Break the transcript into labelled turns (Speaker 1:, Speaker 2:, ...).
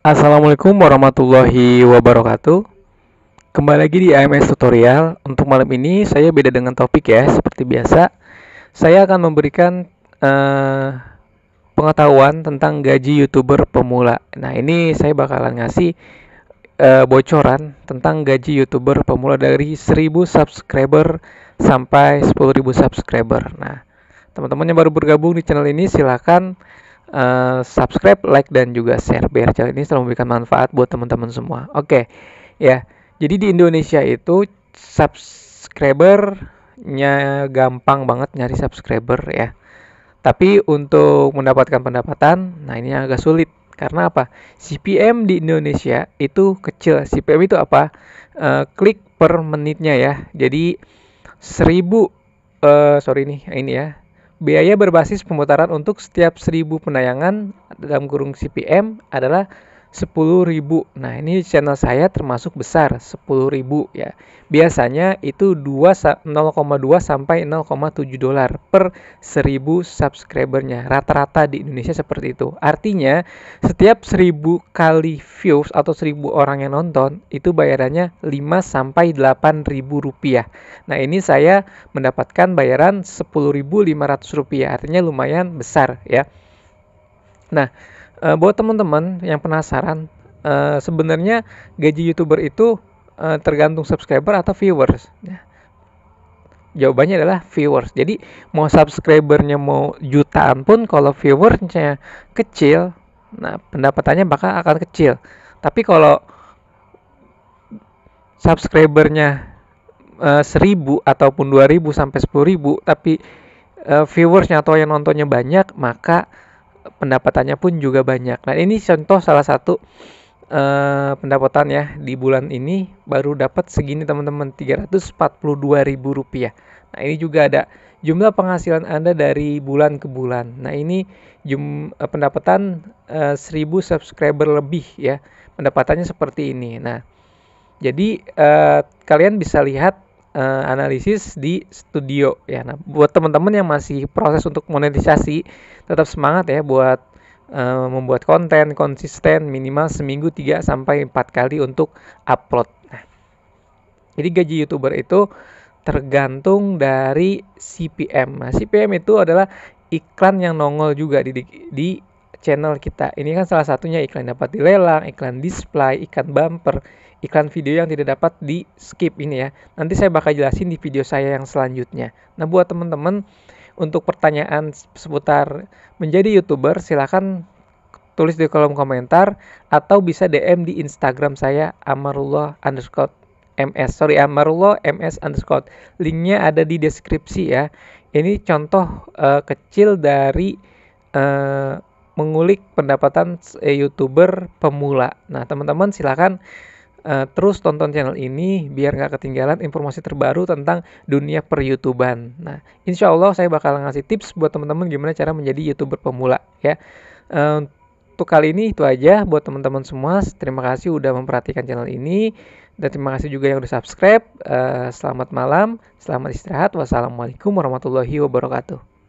Speaker 1: Assalamualaikum warahmatullahi wabarakatuh Kembali lagi di AMS Tutorial Untuk malam ini saya beda dengan topik ya Seperti biasa Saya akan memberikan eh, Pengetahuan tentang gaji youtuber pemula Nah ini saya bakalan ngasih eh, Bocoran tentang gaji youtuber pemula Dari 1000 subscriber Sampai 10.000 subscriber Nah teman-teman yang baru bergabung di channel ini silahkan Eh, subscribe, like, dan juga share biar channel ini selalu memberikan manfaat buat teman-teman semua. Oke, okay. ya. Jadi di Indonesia itu subscribernya gampang banget nyari subscriber ya. Tapi untuk mendapatkan pendapatan, nah ini agak sulit. Karena apa? CPM di Indonesia itu kecil. CPM itu apa? E, klik per menitnya ya. Jadi 1000 eh, sorry nih ini ya Biaya berbasis pemutaran untuk setiap 1000 penayangan dalam kurung CPM adalah 10.000. Nah, ini channel saya termasuk besar, 10.000 ya. Biasanya itu 2 0,2 sampai 0,7 dolar per 1000 subscribernya. Rata-rata di Indonesia seperti itu. Artinya, setiap 1000 kali views atau 1000 orang yang nonton, itu bayarannya 5 sampai 8.000 rupiah. Nah, ini saya mendapatkan bayaran 10.500 rupiah. Artinya lumayan besar ya. Nah, uh, buat teman-teman yang penasaran uh, sebenarnya gaji youtuber itu uh, tergantung subscriber atau viewers ya. jawabannya adalah viewers jadi mau subscribernya mau jutaan pun kalau viewersnya kecil nah pendapatannya bakal akan kecil tapi kalau subscribernya uh, 1000 ataupun ribu sampai sepuluh ribu tapi uh, viewersnya atau yang nontonnya banyak maka pendapatannya pun juga banyak. Nah, ini contoh salah satu uh, pendapatan ya di bulan ini baru dapat segini teman-teman 342 ribu rupiah. Nah, ini juga ada jumlah penghasilan Anda dari bulan ke bulan. Nah, ini jum uh, pendapatan uh, eh, 1000 subscriber lebih ya. Pendapatannya seperti ini. Nah, jadi uh, kalian bisa lihat uh, analisis di studio ya. Nah, buat teman-teman yang masih proses untuk monetisasi, tetap semangat ya buat uh, membuat konten konsisten minimal seminggu 3 sampai 4 kali untuk upload. Nah, jadi gaji YouTuber itu tergantung dari CPM. Nah, CPM itu adalah iklan yang nongol juga di di, di channel kita. Ini kan salah satunya iklan dapat dilelang, iklan display, iklan bumper, iklan video yang tidak dapat di skip ini ya. Nanti saya bakal jelasin di video saya yang selanjutnya. Nah buat teman-teman untuk pertanyaan seputar menjadi youtuber silahkan tulis di kolom komentar atau bisa DM di Instagram saya Amarullah underscore MS. Sorry Amarullah MS underscore. Linknya ada di deskripsi ya. Ini contoh uh, kecil dari uh, mengulik pendapatan eh, youtuber pemula. Nah, teman-teman silahkan uh, eh, terus tonton channel ini biar nggak ketinggalan informasi terbaru tentang dunia peryoutuban. Nah, insya Allah saya bakal ngasih tips buat teman-teman gimana cara menjadi youtuber pemula ya. Uh, untuk kali ini itu aja buat teman-teman semua. Terima kasih udah memperhatikan channel ini dan terima kasih juga yang udah subscribe. selamat malam, selamat istirahat. Wassalamualaikum warahmatullahi wabarakatuh.